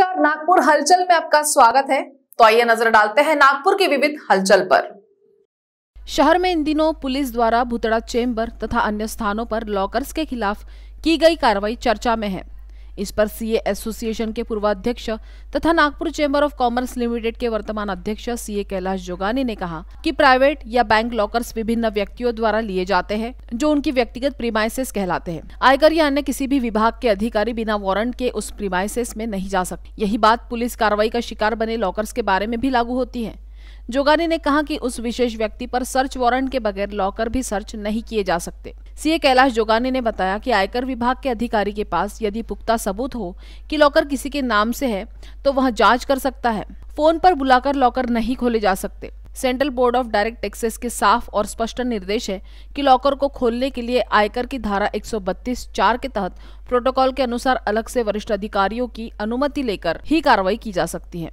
नमस्कार नागपुर हलचल में आपका स्वागत है तो आइए नजर डालते हैं नागपुर की विविध हलचल पर शहर में इन दिनों पुलिस द्वारा भुतड़ा चेंबर तथा अन्य स्थानों पर लॉकर्स के खिलाफ की गई कार्रवाई चर्चा में है इस पर सीए एसोसिएशन के पूर्वाध्यक्ष तथा Nagpur chamber of commerce limited के वर्तमान अध्यक्ष सीए कैलाश जोगानी ने कहा कि प्राइवेट या बैंक लॉकर्स विभिन्न व्यक्तियों द्वारा लिए जाते हैं जो उनकी व्यक्तिगत प्रीमाइसेस कहलाते हैं आयकर या अन्य किसी भी विभाग के अधिकारी बिना वारंट के उस प्रीमाइसेस में नहीं जा सकते यही बात पुलिस कार्रवाई का शिकार बने लॉकर्स के बारे में भी लागू होती है जोगानी ने कहा कि उस विशेष व्यक्ति पर सर्च वारंट के बगैर लॉकर भी सर्च नहीं किए जा सकते सीए कैलाश जोगानी ने बताया कि आयकर विभाग के अधिकारी के पास यदि पुख्ता सबूत हो कि लॉकर किसी के नाम से है तो वह जांच कर सकता है फोन पर बुलाकर लॉकर नहीं खोले जा सकते central board of direct taxes के साफ और स्पष्ट निर्देश है कि लॉकर को खोलने के लिए आयकर की धारा 132 चार के तहत प्रोटोकॉल के अनुसार अलग से वरिष्ठ अधिकारियों की अनुमति लेकर ही कार्रवाई की जा सकती है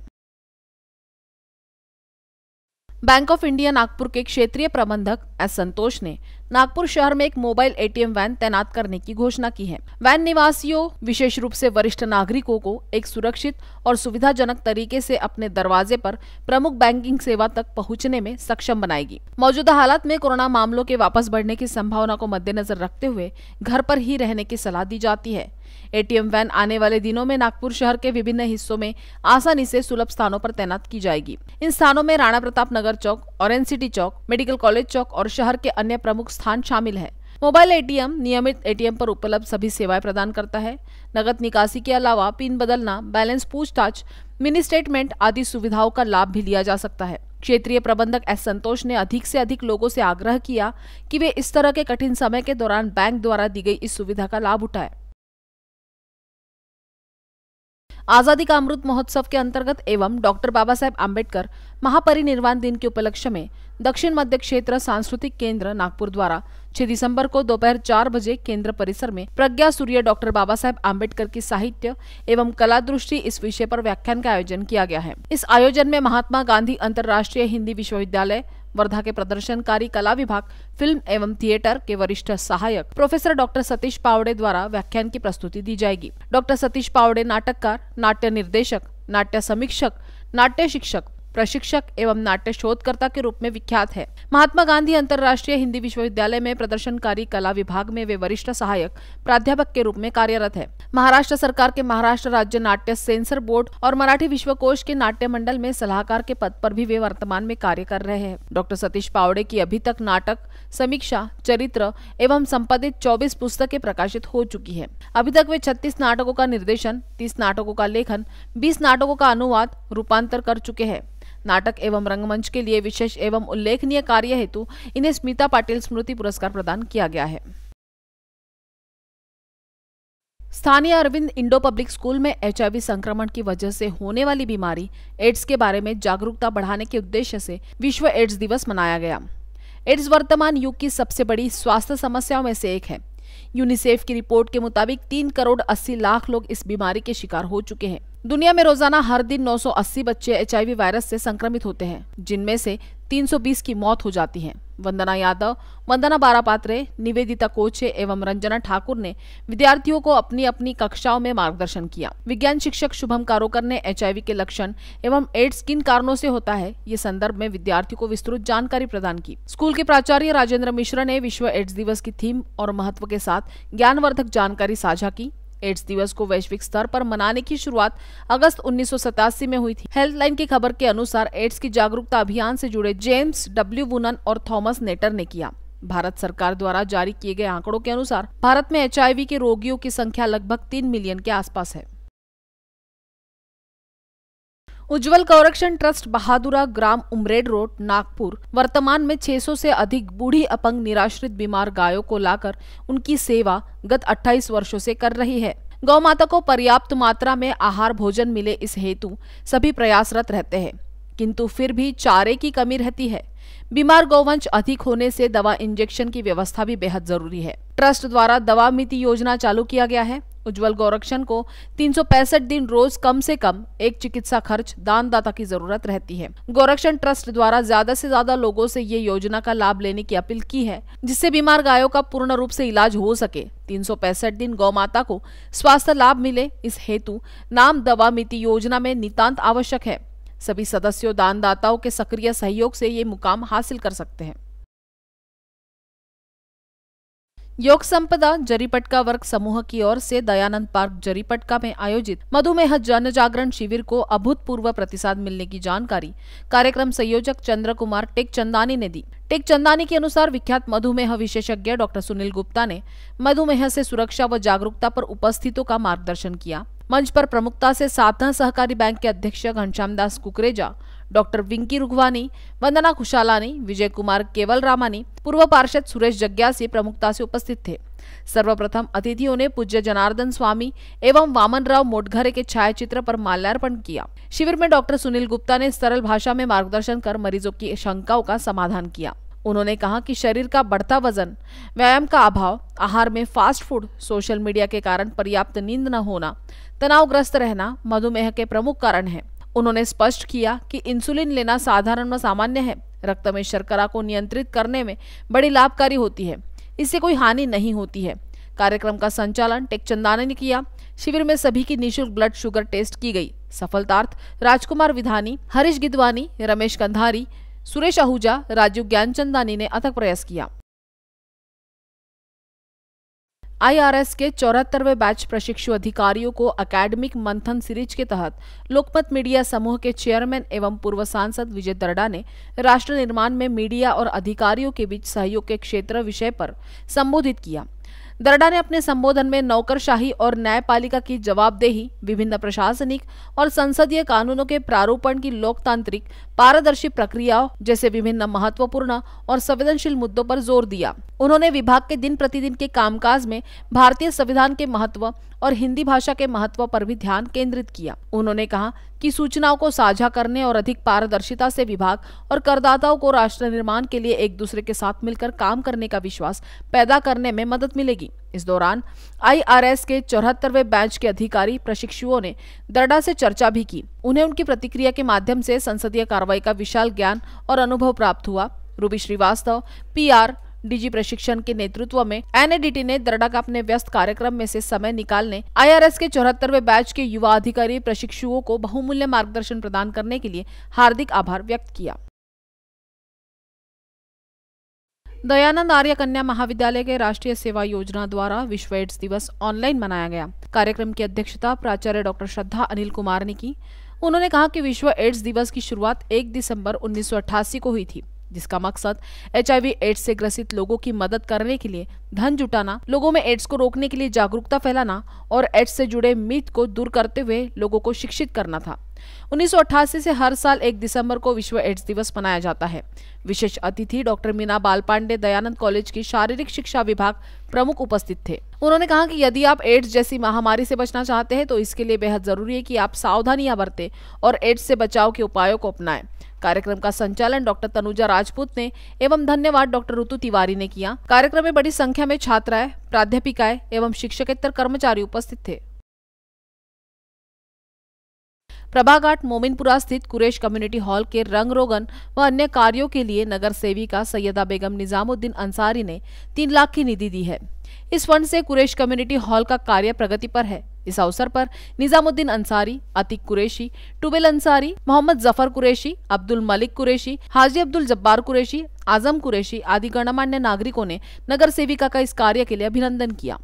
बैंक ऑफ इंडिया नागपुर के क्षेत्रीय प्रबंधक एस संतोष ने नागपुर शहर में एक मोबाइल एटीएम वैन तैनात करने की घोषणा की है वैन निवासियों विशेष रूप से वरिष्ठ नागरिकों को एक सुरक्षित और सुविधाजनक तरीके से अपने दरवाजे पर प्रमुख बैंकिंग सेवा तक पहुंचने में सक्षम बनाएगी मौजूदा हालात में कोरोना मामलों के वापस बढ़ने की संभावना को मद्देनजर रखते हुए घर पर ही रहने की सलाह दी जाती है एटीएम वैन आने वाले दिनों में नागपुर शहर के विभिन्न हिस्सों में आसानी से सुलभ स्थानों पर तैनात की जाएगी इन स्थानों में Rana Pratap Nagar Chowk orange city Chowk medical college Chowk और शहर के अन्य प्रमुख स्थान शामिल है मोबाइल एटीएम नियमित एटीएम पर उपलब्ध सभी सेवाएं प्रदान करता है नगद निकासी के अलावा पिन बदलना बैलेंस पूछताछ मिनी स्टेटमेंट आदि सुविधाओं का लाभ भी लिया जा सकता है क्षेत्रीय प्रबंधक एस संतोष ने अधिक से अधिक लोगों से आग्रह किया कि वे इस तरह के कठिन समय के दौरान बैंक द्वारा दी गई इस सुविधा का लाभ उठाएं आजादी का अमृत महोत्सव के अंतर्गत एवं डॉक्टर बाबा साहेब आम्बेडकर महापरिनिर्वाण दिन के उपलक्ष्य में दक्षिण मध्य क्षेत्र सांस्कृतिक केंद्र नागपुर द्वारा 6 दिसंबर को दोपहर चार बजे केंद्र परिसर में प्रज्ञा सूर्य डॉक्टर बाबा साहेब आम्बेडकर की साहित्य एवं कला दृष्टि इस विषय पर व्याख्यान का आयोजन किया गया है इस आयोजन में महात्मा गांधी अंतर्राष्ट्रीय हिंदी विश्वविद्यालय वर्धा के प्रदर्शनकारी कला विभाग फिल्म एवं थिएटर के वरिष्ठ सहायक प्रोफेसर डॉक्टर सतीश पावड़े द्वारा व्याख्यान की प्रस्तुति दी जाएगी डॉक्टर सतीश पावड़े नाटककार नाट्य निर्देशक नाट्य समीक्षक नाट्य शिक्षक प्रशिक्षक एवं नाट्य शोधकर्ता के रूप में विख्यात है महात्मा गांधी अंतर्राष्ट्रीय हिंदी विश्वविद्यालय में प्रदर्शनकारी कला विभाग में वे वरिष्ठ सहायक प्राध्यापक के रूप में कार्यरत है महाराष्ट्र सरकार के महाराष्ट्र राज्य नाट्य सेंसर बोर्ड और मराठी विश्वकोश के नाट्य मंडल में सलाहकार के पद पर भी वे वर्तमान में कार्य कर रहे हैं डॉक्टर सतीश पावड़े की अभी तक नाटक समीक्षा चरित्र एवं संपादित 24 पुस्तकें प्रकाशित हो चुकी हैं। अभी तक वे 36 नाटकों का निर्देशन 30 नाटकों का लेखन 20 नाटकों का अनुवाद रूपांतर कर चुके हैं नाटक एवं रंगमंच के लिए विशेष एवं उल्लेखनीय कार्य हेतु इन्हें स्मिता पाटिल स्मृति पुरस्कार प्रदान किया गया है स्थानीय अरविंद इंडो पब्लिक स्कूल में एचआईवी संक्रमण की वजह से होने वाली बीमारी एड्स के बारे में जागरूकता बढ़ाने के उद्देश्य से विश्व एड्स दिवस मनाया गया एड्स वर्तमान युग की सबसे बड़ी स्वास्थ्य समस्याओं में से एक है यूनिसेफ की रिपोर्ट के मुताबिक तीन करोड़ अस्सी लाख लोग इस बीमारी के शिकार हो चुके हैं दुनिया में रोजाना हर दिन 980 बच्चे एचआईवी वायरस से संक्रमित होते हैं जिनमें से 320 की मौत हो जाती है वंदना यादव वंदना बारापात्रे निवेदिता कोचे एवं रंजना ठाकुर ने विद्यार्थियों को अपनी अपनी कक्षाओं में मार्गदर्शन किया विज्ञान शिक्षक शुभम कारोकर ने एचआईवी के लक्षण एवं एड्स किन कारणों से होता है ये संदर्भ में विद्यार्थियों को विस्तृत जानकारी प्रदान की स्कूल के प्राचार्य राजेंद्र मिश्रा ने विश्व एड्स दिवस की थीम और महत्व के साथ ज्ञानवर्धक जानकारी साझा की एड्स दिवस को वैश्विक स्तर पर मनाने की शुरुआत अगस्त उन्नीस में हुई थी हेल्थलाइन की खबर के अनुसार एड्स की जागरूकता अभियान से जुड़े जेम्स डब्ल्यू वुनन और थॉमस नेटर ने किया भारत सरकार द्वारा जारी किए गए आंकड़ों के अनुसार भारत में एच के रोगियों की संख्या लगभग तीन मिलियन के आसपास है उज्जवल कौरक्षण ट्रस्ट बहादुरा ग्राम उमरेड रोड नागपुर वर्तमान में 600 से अधिक बूढ़ी अपंग निराश्रित बीमार गायों को लाकर उनकी सेवा गत 28 वर्षों से कर रही है गौ माता को पर्याप्त मात्रा में आहार भोजन मिले इस हेतु सभी प्रयासरत रहते हैं किंतु फिर भी चारे की कमी रहती है बीमार गौवंश अधिक होने से दवा इंजेक्शन की व्यवस्था भी बेहद जरूरी है ट्रस्ट द्वारा दवा मिति योजना चालू किया गया है उज्जवल गौरक्षण को तीन दिन रोज कम से कम एक चिकित्सा खर्च दानदाता की जरूरत रहती है गौरक्षण ट्रस्ट द्वारा ज्यादा से ज्यादा लोगों से ये योजना का लाभ लेने की अपील की है जिससे बीमार गायों का पूर्ण रूप से इलाज हो सके तीन दिन गौ माता को स्वास्थ्य लाभ मिले इस हेतु नाम दवा मिति योजना में नितांत आवश्यक है सभी सदस्यों दानदाताओं के सक्रिय सहयोग से ये मुकाम हासिल कर सकते हैं योग संपदा जरीपटका वर्ग समूह की ओर से दयानंद पार्क जरीपटका में आयोजित मधुमेह जन जागरण शिविर को अभूतपूर्व प्रतिसाद मिलने की जानकारी कार्यक्रम संयोजक चंद्र कुमार टेक चंदानी ने दी टेक चंदानी के अनुसार विख्यात मधुमेह विशेषज्ञ डॉक्टर सुनील गुप्ता ने मधुमेह से सुरक्षा व जागरूकता पर उपस्थितों का मार्गदर्शन किया मंच पर प्रमुखता से साधना सहकारी बैंक के अध्यक्ष घनश्याम दास कुकरेजा डॉक्टर विंकी रुघवानी वंदना खुशालानी विजय कुमार केवल रामानी पूर्व पार्षद सुरेश जग्यासी प्रमुखता से उपस्थित थे सर्वप्रथम अतिथियों ने पूज्य जनार्दन स्वामी एवं वामन राव मोटघरे के छायाचित्र पर माल्यार्पण किया शिविर में डॉक्टर सुनील गुप्ता ने सरल भाषा में मार्गदर्शन कर मरीजों की शंकाओं का समाधान किया उन्होंने कहा कि शरीर का बढ़ता वजन व्यायाम का अभाव आहार में फास्ट फूड सोशल मीडिया के कारण पर्याप्त नींद न होना तनावग्रस्त रहना मधुमेह के प्रमुख कारण है उन्होंने स्पष्ट किया कि इंसुलिन लेना साधारण व सामान्य है रक्त में शर्करा को नियंत्रित करने में बड़ी लाभकारी होती है इससे कोई हानि नहीं होती है कार्यक्रम का संचालन टेकचंदाना ने किया शिविर में सभी की निशुल्क ब्लड शुगर टेस्ट की गई सफलतार्थ राजकुमार विधानी हरीश गिदवानी रमेश कंधारी सुरेश आहूजा राजीव ज्ञानचंदानी ने अथक प्रयास किया आईआरएस के चौहत्तरवे बैच प्रशिक्षु अधिकारियों को अकेडमिक मंथन सीरीज के तहत लोकमत मीडिया समूह के चेयरमैन एवं पूर्व सांसद विजय दरडा ने राष्ट्र निर्माण में मीडिया और अधिकारियों के बीच सहयोग के क्षेत्र विषय पर संबोधित किया दरडा ने अपने संबोधन में नौकरशाही और न्यायपालिका की जवाबदेही विभिन्न प्रशासनिक और संसदीय कानूनों के प्रारूपण की लोकतांत्रिक पारदर्शी प्रक्रियाओं जैसे विभिन्न महत्वपूर्ण और संवेदनशील मुद्दों पर जोर दिया उन्होंने विभाग के दिन प्रतिदिन के कामकाज में भारतीय संविधान के महत्व और हिंदी भाषा के महत्व पर भी ध्यान केंद्रित किया उन्होंने कहा की सूचनाओं को साझा करने और अधिक पारदर्शिता से विभाग और करदाताओं को राष्ट्र निर्माण के लिए एक दूसरे के साथ मिलकर काम करने का विश्वास पैदा करने में मदद मिलेगी इस दौरान आईआरएस के चौहत्तरवे बैच के अधिकारी प्रशिक्षुओं ने दरडा से चर्चा भी की उन्हें उनकी प्रतिक्रिया के माध्यम से संसदीय कार्रवाई का विशाल ज्ञान और अनुभव प्राप्त हुआ रूबी श्रीवास्तव आर डीजी प्रशिक्षण के नेतृत्व में एनएडीटी ने दरडा का अपने व्यस्त कार्यक्रम में से समय निकालने आईआरएस के चौहत्तरवे बैच के युवा अधिकारी प्रशिक्षुओं को बहुमूल्य मार्गदर्शन प्रदान करने के लिए हार्दिक आभार व्यक्त किया दयानंद आर्य कन्या महाविद्यालय के राष्ट्रीय सेवा योजना द्वारा विश्व एड्स दिवस ऑनलाइन मनाया गया कार्यक्रम की अध्यक्षता प्राचार्य डॉक्टर श्रद्धा अनिल कुमार ने की उन्होंने कहा कि विश्व एड्स दिवस की शुरुआत 1 दिसंबर 1988 को हुई थी जिसका मकसद एच एड्स से ग्रसित लोगों की मदद करने के लिए धन जुटाना लोगों में एड्स को रोकने के लिए जागरूकता फैलाना और एड्स से जुड़े मिथ को दूर करते हुए लोगों को शिक्षित करना था 1988 से हर साल 1 दिसंबर को विश्व एड्स दिवस मनाया जाता है विशेष अतिथि डॉक्टर मीना बाल पांडे दयानंद कॉलेज की शारीरिक शिक्षा विभाग प्रमुख उपस्थित थे उन्होंने कहा कि यदि आप एड्स जैसी महामारी से बचना चाहते हैं तो इसके लिए बेहद जरूरी है कि आप सावधानियां बरतें और एड्स से बचाव के उपायों को अपनाएं कार्यक्रम का संचालन डॉक्टर तनुजा राजपूत ने एवं धन्यवाद डॉक्टर ऋतु तिवारी ने किया कार्यक्रम में बड़ी संख्या में छात्राएं प्राध्यापिकाएं एवं शिक्षकेतर कर्मचारी उपस्थित थे प्रभाघाट मोमिनपुरा स्थित कुरेश कम्युनिटी हॉल के रंग रोगन व अन्य कार्यों के लिए नगर सेविका सैयदा बेगम निजामुद्दीन अंसारी ने तीन लाख की निधि दी है इस फंड से कुरेश कम्युनिटी हॉल का कार्य प्रगति पर है इस अवसर पर निजामुद्दीन अंसारी अतिक कुरेशी टुबेल अंसारी मोहम्मद जफर कुरेशी अब्दुल मलिक कुरेशी हाजी अब्दुल जब्बार कुरेशी आजम कुरेशी आदि गणमान्य नागरिकों ने नगर सेविका का इस कार्य के लिए अभिनंदन किया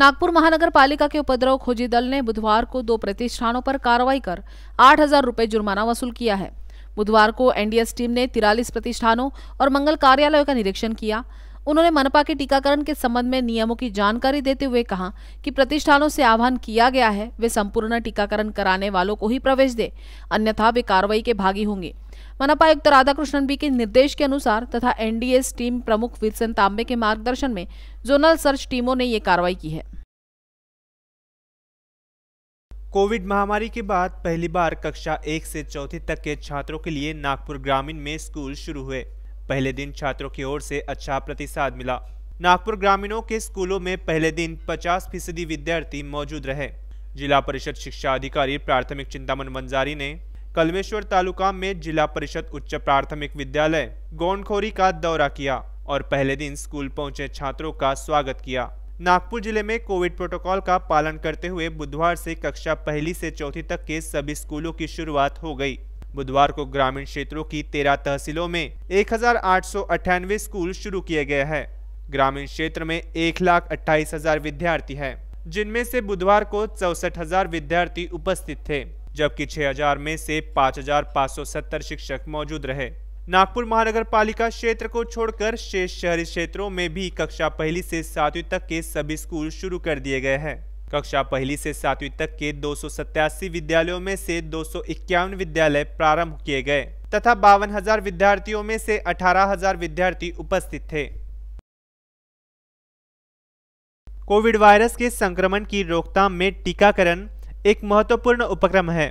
नागपुर महानगर पालिका के उपद्रव खोजी दल ने बुधवार को दो प्रतिष्ठानों पर कार्रवाई कर आठ हजार रूपए जुर्माना वसूल किया है बुधवार को एनडीएस टीम ने तिरालीस प्रतिष्ठानों और मंगल कार्यालयों का निरीक्षण किया उन्होंने मनपा के टीकाकरण के संबंध में नियमों की जानकारी देते हुए कहा कि प्रतिष्ठानों से आह्वान किया गया है वे संपूर्ण टीकाकरण कराने वालों को ही प्रवेश दे अन्यथा वे कार्रवाई के भागी होंगे मनपा आयुक्त राधाकृष्णन बी के निर्देश के अनुसार तथा एनडीएस टीम प्रमुख विरसन तांबे के मार्गदर्शन में जोनल सर्च टीमों ने ये कार्रवाई की है कोविड महामारी के बाद पहली बार कक्षा एक से चौथी तक के छात्रों के लिए नागपुर ग्रामीण में स्कूल शुरू हुए पहले दिन छात्रों की ओर से अच्छा प्रतिसाद मिला नागपुर ग्रामीणों के स्कूलों में पहले दिन 50 फीसदी विद्यार्थी मौजूद रहे जिला परिषद शिक्षा अधिकारी प्राथमिक चिंतामन वंजारी ने कलमेश्वर तालुका में जिला परिषद उच्च प्राथमिक विद्यालय गोंडखोरी का दौरा किया और पहले दिन स्कूल पहुंचे छात्रों का स्वागत किया नागपुर जिले में कोविड प्रोटोकॉल का पालन करते हुए बुधवार से कक्षा पहली से चौथी तक के सभी स्कूलों की शुरुआत हो गई बुधवार को ग्रामीण क्षेत्रों की तेरह तहसीलों में एक स्कूल शुरू किए गए हैं ग्रामीण क्षेत्र में एक लाख अट्ठाईस हजार विद्यार्थी है जिनमें से बुधवार को चौसठ हजार विद्यार्थी उपस्थित थे जबकि 6000 में से 5,570 शिक्षक मौजूद रहे नागपुर महानगर पालिका क्षेत्र को छोड़कर शेष शहरी क्षेत्रों में भी कक्षा पहली से सातवीं तक के सभी स्कूल शुरू कर दिए गए हैं कक्षा पहली से सातवीं तक के दो विद्यालयों में से दो विद्यालय प्रारंभ किए गए तथा बावन हजार विद्यार्थियों में से अठारह हजार विद्यार्थी उपस्थित थे कोविड वायरस के संक्रमण की रोकथाम में टीकाकरण एक महत्वपूर्ण उपक्रम है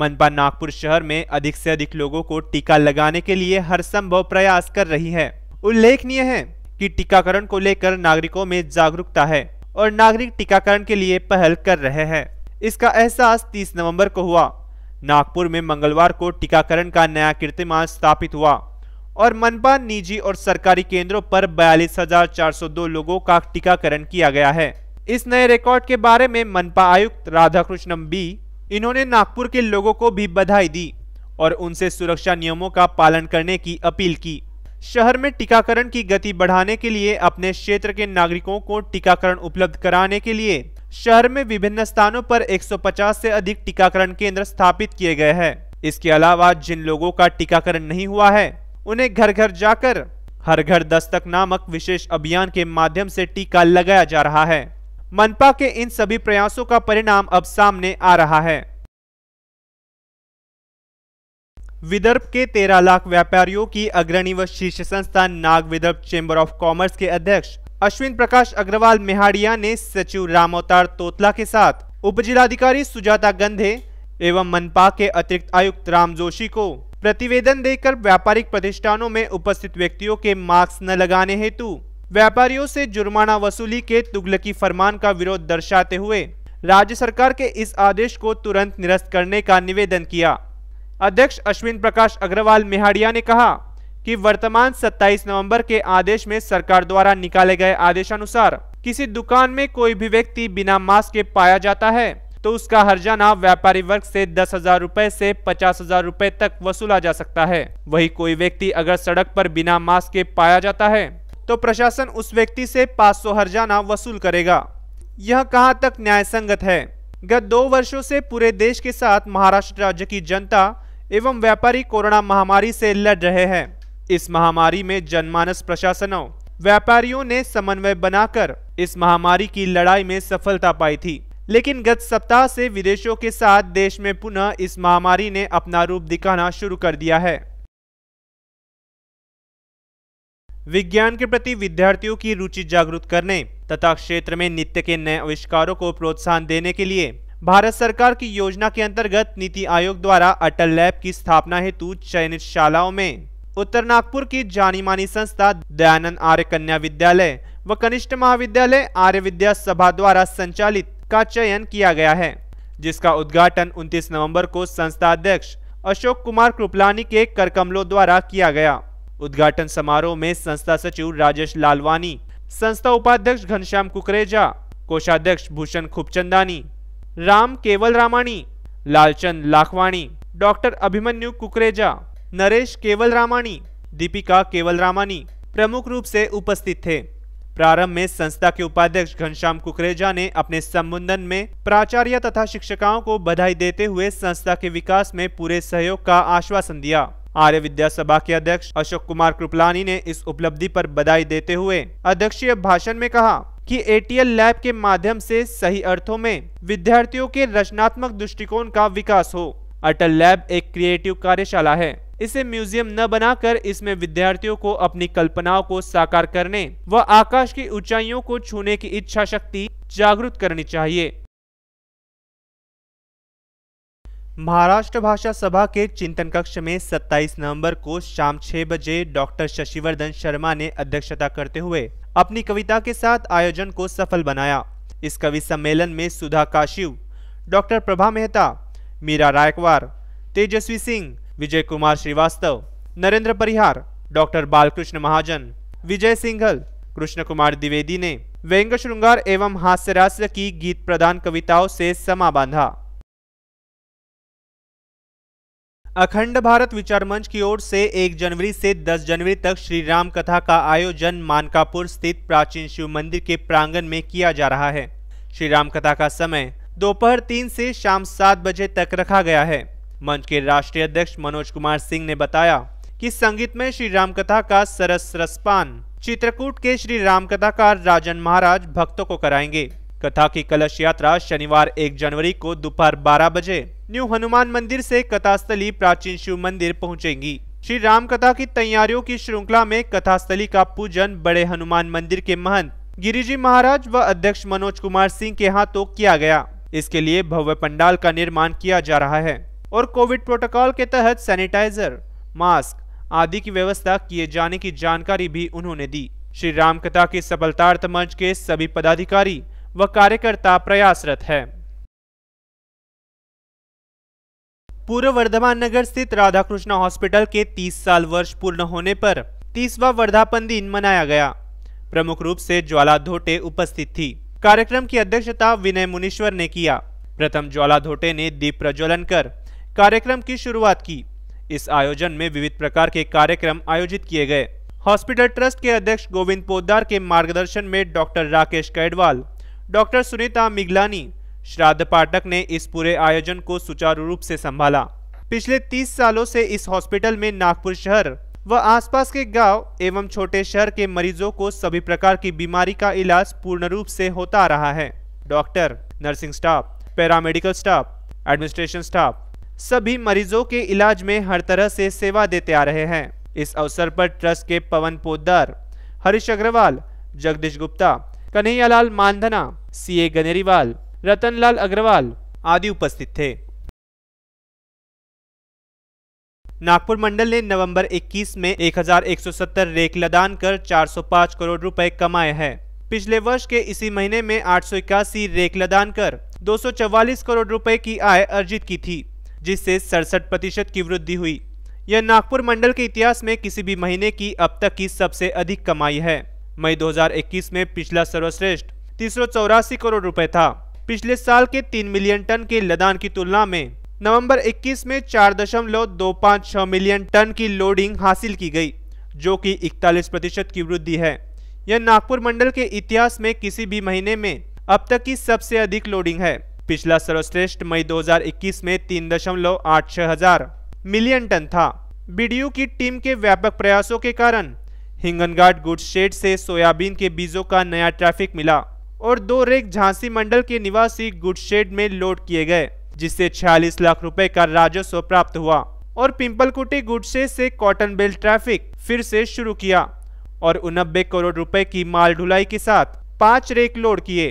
मनपा नागपुर शहर में अधिक से अधिक लोगों को टीका लगाने के लिए हर संभव प्रयास कर रही है उल्लेखनीय है कि टीकाकरण को लेकर नागरिकों में जागरूकता है और नागरिक टीकाकरण के लिए पहल कर रहे हैं इसका एहसास 30 नवंबर को हुआ नागपुर में मंगलवार को टीकाकरण का नया कीर्तिमान स्थापित हुआ और मनपा निजी और सरकारी केंद्रों पर बयालीस लोगों का टीकाकरण किया गया है इस नए रिकॉर्ड के बारे में मनपा आयुक्त राधा कृष्णम बी इन्होंने नागपुर के लोगों को भी बधाई दी और उनसे सुरक्षा नियमों का पालन करने की अपील की शहर में टीकाकरण की गति बढ़ाने के लिए अपने क्षेत्र के नागरिकों को टीकाकरण उपलब्ध कराने के लिए शहर में विभिन्न स्थानों पर 150 से अधिक टीकाकरण केंद्र स्थापित किए गए हैं इसके अलावा जिन लोगों का टीकाकरण नहीं हुआ है उन्हें घर घर जाकर हर घर दस्तक नामक विशेष अभियान के माध्यम से टीका लगाया जा रहा है मनपा के इन सभी प्रयासों का परिणाम अब सामने आ रहा है विदर्भ के तेरह लाख व्यापारियों की अग्रणी व शीर्ष संस्था Nag Vidarbha chamber of commerce के अध्यक्ष अश्विन प्रकाश अग्रवाल मेहाड़िया ने सचिव अवतार तोतला के साथ उपजिलाधिकारी सुजाता गंधे एवं मनपा के अतिरिक्त आयुक्त राम जोशी को प्रतिवेदन देकर व्यापारिक प्रतिष्ठानों में उपस्थित व्यक्तियों के मास्क न लगाने हेतु व्यापारियों से जुर्माना वसूली के तुगलकी फरमान का विरोध दर्शाते हुए राज्य सरकार के इस आदेश को तुरंत निरस्त करने का निवेदन किया अध्यक्ष अश्विन प्रकाश अग्रवाल मेहाड़िया ने कहा कि वर्तमान 27 नवंबर के आदेश में सरकार द्वारा निकाले गए आदेशानुसार किसी दुकान में कोई भी व्यक्ति बिना मास्क के पाया जाता है तो उसका हर्जाना व्यापारी वर्ग से दस हजार रूपए ऐसी पचास हजार रूपए तक वसूला जा सकता है वही कोई व्यक्ति अगर सड़क पर बिना मास्क के पाया जाता है तो प्रशासन उस व्यक्ति से पाँच सौ हर्जाना वसूल करेगा यह कहाँ तक न्याय संगत है गत दो वर्षों से पूरे देश के साथ महाराष्ट्र राज्य की जनता एवं व्यापारी कोरोना महामारी से लड़ रहे हैं इस महामारी में जनमानस प्रशासनों व्यापारियों ने समन्वय बनाकर इस महामारी की लड़ाई में सफलता पाई थी लेकिन गत सप्ताह से विदेशों के साथ देश में पुनः इस महामारी ने अपना रूप दिखाना शुरू कर दिया है विज्ञान के प्रति विद्यार्थियों की रुचि जागरूक करने तथा क्षेत्र में नित्य के नए आविष्कारों को प्रोत्साहन देने के लिए भारत सरकार की योजना के अंतर्गत नीति आयोग द्वारा अटल लैब की स्थापना हेतु चयनित शालाओं में उत्तर नागपुर की जानी मानी संस्था दयानंद आर्य कन्या विद्यालय व कनिष्ठ महाविद्यालय आर्य विद्या सभा द्वारा संचालित का चयन किया गया है जिसका उद्घाटन 29 नवंबर को संस्था अध्यक्ष अशोक कुमार कृपलानी के करकमलों द्वारा किया गया उद्घाटन समारोह में संस्था सचिव राजेश लालवानी संस्था उपाध्यक्ष घनश्याम कुकरेजा कोषाध्यक्ष भूषण खुबचंदानी राम केवल रामाणी लालचंद लाखवाणी डॉक्टर अभिमन्यु कुकरेजा नरेश केवल रामाणी दीपिका केवल रामानी प्रमुख रूप से उपस्थित थे प्रारंभ में संस्था के उपाध्यक्ष घनश्याम कुकरेजा ने अपने संबोधन में प्राचार्य तथा शिक्षिकाओं को बधाई देते हुए संस्था के विकास में पूरे सहयोग का आश्वासन दिया आर्य विद्या सभा के अध्यक्ष अशोक कुमार कृपलानी ने इस उपलब्धि पर बधाई देते हुए अध्यक्षीय भाषण में कहा कि एटीएल लैब के माध्यम से सही अर्थों में विद्यार्थियों के रचनात्मक दृष्टिकोण का विकास हो अटल लैब एक क्रिएटिव कार्यशाला है इसे म्यूजियम न बनाकर इसमें विद्यार्थियों को अपनी कल्पनाओं को साकार करने व आकाश की ऊंचाइयों को छूने की इच्छा शक्ति जागृत करनी चाहिए महाराष्ट्र भाषा सभा के चिंतन कक्ष में 27 नवंबर को शाम 6 बजे डॉक्टर शशिवर्धन शर्मा ने अध्यक्षता करते हुए अपनी कविता के साथ आयोजन को सफल बनाया इस कवि सम्मेलन में सुधा काशिव डॉक्टर प्रभा मेहता मीरा रायकवार तेजस्वी सिंह विजय कुमार श्रीवास्तव नरेंद्र परिहार डॉक्टर बालकृष्ण महाजन विजय सिंघल कृष्ण कुमार द्विवेदी ने व्यंग श्रृंगार एवं हास्य की गीत प्रदान कविताओं से समा बांधा अखंड भारत विचार मंच की ओर से 1 जनवरी से 10 जनवरी तक श्री राम कथा का आयोजन मानकापुर स्थित प्राचीन शिव मंदिर के प्रांगण में किया जा रहा है श्री राम कथा का समय दोपहर तीन से शाम सात बजे तक रखा गया है मंच के राष्ट्रीय अध्यक्ष मनोज कुमार सिंह ने बताया कि संगीत में श्री राम कथा का सरस रसपान चित्रकूट के श्री राम कथा का राजन महाराज भक्तों को कराएंगे कथा की कलश यात्रा शनिवार 1 जनवरी को दोपहर 12 बजे न्यू हनुमान मंदिर से कथास्थली प्राचीन शिव मंदिर पहुंचेगी श्री राम कथा की तैयारियों की श्रृंखला में कथास्थली का पूजन बड़े हनुमान मंदिर के महंत गिरिजी महाराज व अध्यक्ष मनोज कुमार सिंह के हाथों किया गया इसके लिए भव्य पंडाल का निर्माण किया जा रहा है और कोविड प्रोटोकॉल के तहत सैनिटाइजर मास्क आदि की व्यवस्था किए जाने की जानकारी भी उन्होंने दी श्री राम कथा के सफलतार्थ मंच के सभी पदाधिकारी व कार्यकर्ता प्रयासरत है पूर्व वर्धमान नगर स्थित राधाकृष्ण हॉस्पिटल के 30 साल वर्ष पूर्ण होने पर तीसवा वर्धापन दिन मनाया गया प्रमुख रूप से ज्वाला धोटे उपस्थित थी कार्यक्रम की अध्यक्षता विनय मुनीश्वर ने किया प्रथम ज्वाला धोटे ने दीप प्रज्वलन कर कार्यक्रम की शुरुआत की इस आयोजन में विविध प्रकार के कार्यक्रम आयोजित किए गए हॉस्पिटल ट्रस्ट के अध्यक्ष गोविंद पोदार के मार्गदर्शन में डॉक्टर राकेश कैडवाल डॉक्टर सुनीता मिगलानी श्राद्ध पाठक ने इस पूरे आयोजन को सुचारू रूप से संभाला पिछले 30 सालों से इस हॉस्पिटल में नागपुर शहर व आसपास के गांव एवं छोटे शहर के मरीजों को सभी प्रकार की बीमारी का इलाज पूर्ण रूप से होता रहा है doctor nursing staff paramedical staff administration staff सभी मरीजों के इलाज में हर तरह से सेवा देते आ रहे हैं इस अवसर पर ट्रस्ट के पवन पोदार हरीश अग्रवाल जगदीश गुप्ता कन्हैयालाल मानधना सी ए गनेरीवाल रतनलाल अग्रवाल आदि उपस्थित थे नागपुर मंडल ने नवंबर 21 में 1170 रेक लदान कर 405 करोड़ रुपए कमाए हैं पिछले वर्ष के इसी महीने में आठ रेक लदान कर 244 करोड़ रुपए की आय अर्जित की थी जिससे सड़सठ प्रतिशत की वृद्धि हुई यह नागपुर मंडल के इतिहास में किसी भी महीने की अब तक की सबसे अधिक कमाई है मई 2021 में पिछला सर्वश्रेष्ठ तीन सौ चौरासी करोड़ रुपए था पिछले साल के तीन मिलियन टन के लदान की तुलना में नवंबर 21 में चार दशमलव दो पाँच छह मिलियन टन की लोडिंग हासिल की गई जो कि इकतालीस प्रतिशत की वृद्धि है यह नागपुर मंडल के इतिहास में किसी भी महीने में अब तक की सबसे अधिक लोडिंग है पिछला सर्वश्रेष्ठ मई 2021 में तीन दशमलव आठ छह हजार मिलियन टन था बीडीयू की टीम के व्यापक प्रयासों के कारण गुड शेड से सोयाबीन के बीजों का नया ट्रैफिक मिला और दो रेक झांसी मंडल के निवासी गुड शेड में लोड किए गए जिससे 46 लाख रुपए का राजस्व प्राप्त हुआ और पिंपलकुटी शेड से कॉटन बेल ट्रैफिक फिर से शुरू किया और उनबे करोड़ रुपए की माल ढुलाई के साथ पाँच रेक लोड किए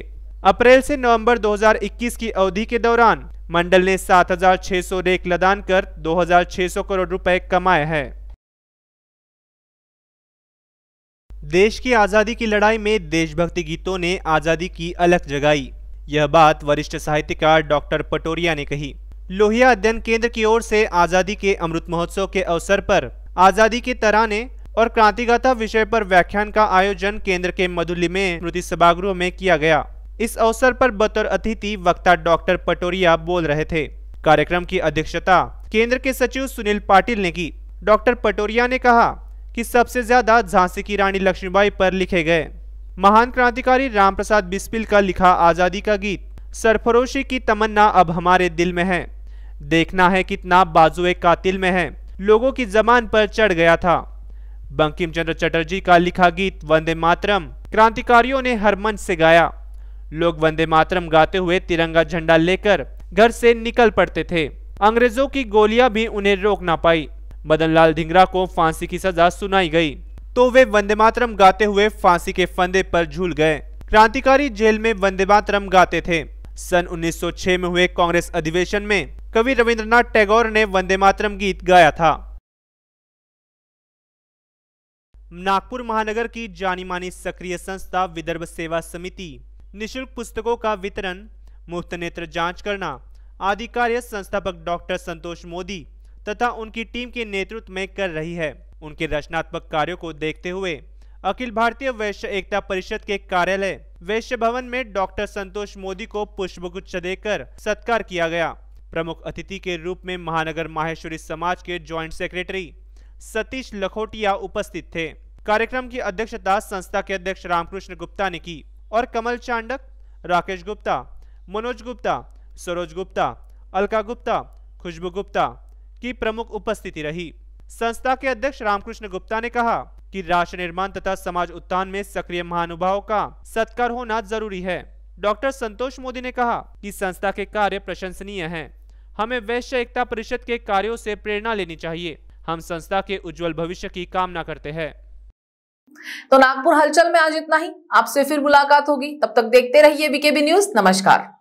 अप्रैल से नवंबर 2021 की अवधि के दौरान मंडल ने 7,600 रेक लदान कर 2,600 करोड़ रुपए कमाए हैं देश की आज़ादी की लड़ाई में देशभक्ति गीतों ने आज़ादी की अलग जगाई यह बात वरिष्ठ साहित्यकार डॉक्टर पटोरिया ने कही लोहिया अध्ययन केंद्र की ओर से आज़ादी के अमृत महोत्सव के अवसर पर आज़ादी के तराने और क्रांतिगाथा विषय पर व्याख्यान का आयोजन केंद्र के मधुली में स्मृति सभागृह में किया गया इस अवसर पर बतौर अतिथि वक्ता डॉक्टर पटोरिया बोल रहे थे कार्यक्रम की अध्यक्षता केंद्र के सचिव सुनील पाटिल ने की डॉक्टर पटोरिया ने कहा कि सबसे ज्यादा झांसी की रानी लक्ष्मीबाई पर लिखे गए महान क्रांतिकारी राम प्रसाद बिस्पिल का लिखा आज़ादी का गीत सरफरोशी की तमन्ना अब हमारे दिल में है देखना है कितना बाजुए कातिल में है लोगों की जबान पर चढ़ गया था बंकिम चंद्र चटर्जी का लिखा गीत वंदे मातरम क्रांतिकारियों ने हर मंच से गाया लोग वंदे मातरम गाते हुए तिरंगा झंडा लेकर घर से निकल पड़ते थे अंग्रेजों की गोलियां भी उन्हें रोक ना पाई मदनलाल धिंगरा को फांसी की सजा सुनाई गई तो वे वंदे मातरम गाते हुए फांसी के फंदे पर झूल गए क्रांतिकारी जेल में वंदे मातरम गाते थे सन 1906 में हुए कांग्रेस अधिवेशन में कवि रविंद्रनाथ टैगोर ने वंदे मातरम गीत गाया था नागपुर महानगर की जानी मानी सक्रिय संस्था विदर्भ सेवा समिति निशुल्क पुस्तकों का वितरण मुफ्त नेत्र जांच करना आदि कार्य संस्थापक डॉक्टर संतोष मोदी तथा उनकी टीम के नेतृत्व में कर रही है उनके रचनात्मक कार्यों को देखते हुए अखिल भारतीय वैश्य एकता परिषद के कार्यालय वैश्य भवन में डॉक्टर संतोष मोदी को पुष्पगुच्छ देकर सत्कार किया गया प्रमुख अतिथि के रूप में महानगर माहेश्वरी समाज के ज्वाइंट सेक्रेटरी सतीश लखोटिया उपस्थित थे कार्यक्रम की अध्यक्षता संस्था के अध्यक्ष रामकृष्ण गुप्ता ने की और कमल चांडक राकेश गुप्ता मनोज गुप्ता सरोज गुप्ता अलका गुप्ता खुशबू गुप्ता की प्रमुख उपस्थिति रही संस्था के अध्यक्ष रामकृष्ण गुप्ता ने कहा कि राष्ट्र निर्माण तथा समाज उत्थान में सक्रिय महानुभाव का सत्कार होना जरूरी है डॉक्टर संतोष मोदी ने कहा कि संस्था के कार्य प्रशंसनीय हैं। हमें वैश्य एकता परिषद के कार्यों से प्रेरणा लेनी चाहिए हम संस्था के उज्जवल भविष्य की कामना करते हैं तो नागपुर हलचल में आज इतना ही आपसे फिर मुलाकात होगी तब तक देखते रहिए बीकेबी न्यूज नमस्कार